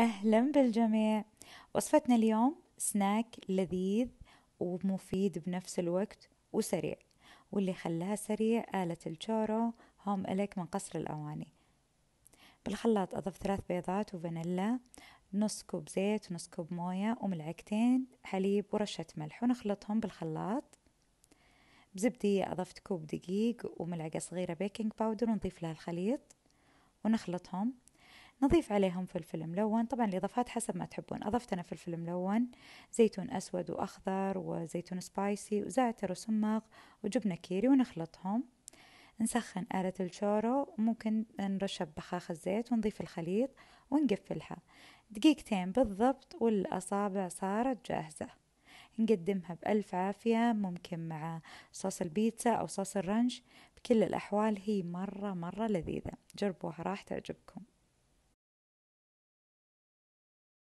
أهلا بالجميع وصفتنا اليوم سناك لذيذ ومفيد بنفس الوقت وسريع واللي خلاها سريع آلة الشورو هوم إلك من قصر الأواني بالخلاط أضف ثلاث بيضات وفانيلا نص كوب زيت ونص كوب موية وملعقتين حليب ورشة ملح ونخلطهم بالخلاط بزبدية أضفت كوب دقيق وملعقة صغيرة بيكنج باودر ونضيف لها الخليط ونخلطهم نضيف عليهم فلفل ملون طبعا الإضافات حسب ما تحبون أضفت أنا فلفل ملون زيتون أسود وأخضر وزيتون سبايسي وزعتر وسماق وجبنة كيري ونخلطهم نسخن آلة الشورو وممكن نرشها ببخاخ الزيت ونضيف الخليط ونقفلها دقيقتين بالضبط والأصابع صارت جاهزة نقدمها بألف عافية ممكن مع صوص البيتزا أو صوص الرنش بكل الأحوال هي مرة مرة لذيذة جربوها راح تعجبكم